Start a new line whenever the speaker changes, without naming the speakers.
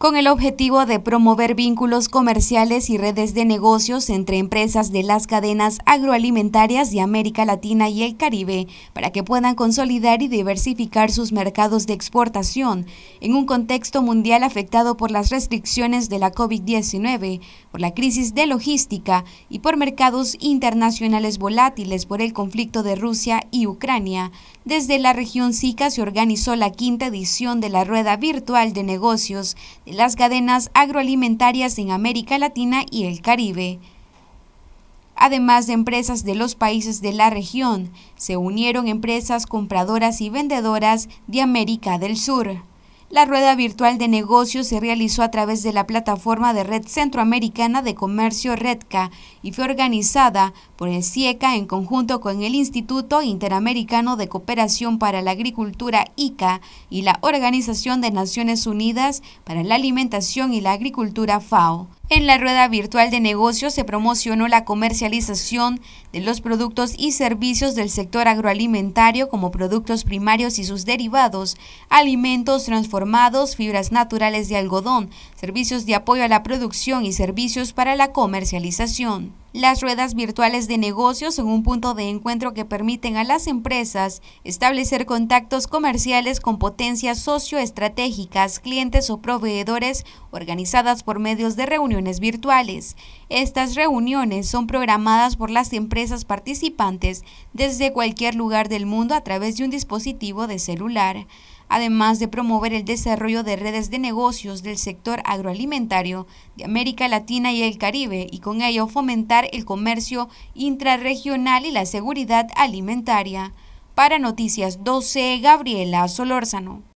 con el objetivo de promover vínculos comerciales y redes de negocios entre empresas de las cadenas agroalimentarias de América Latina y el Caribe para que puedan consolidar y diversificar sus mercados de exportación en un contexto mundial afectado por las restricciones de la COVID-19, por la crisis de logística y por mercados internacionales volátiles por el conflicto de Rusia y Ucrania. Desde la región SICA se organizó la quinta edición de la Rueda Virtual de Negocios las cadenas agroalimentarias en América Latina y el Caribe. Además de empresas de los países de la región, se unieron empresas compradoras y vendedoras de América del Sur. La rueda virtual de negocios se realizó a través de la plataforma de Red Centroamericana de Comercio Redca y fue organizada por el CIECA en conjunto con el Instituto Interamericano de Cooperación para la Agricultura ICA y la Organización de Naciones Unidas para la Alimentación y la Agricultura FAO. En la rueda virtual de negocios se promocionó la comercialización de los productos y servicios del sector agroalimentario como productos primarios y sus derivados, alimentos transformados, fibras naturales de algodón, servicios de apoyo a la producción y servicios para la comercialización. Las ruedas virtuales de negocios son un punto de encuentro que permiten a las empresas establecer contactos comerciales con potencias socioestratégicas, clientes o proveedores organizadas por medios de reuniones virtuales. Estas reuniones son programadas por las empresas participantes desde cualquier lugar del mundo a través de un dispositivo de celular además de promover el desarrollo de redes de negocios del sector agroalimentario de América Latina y el Caribe y con ello fomentar el comercio intrarregional y la seguridad alimentaria. Para Noticias 12, Gabriela Solórzano.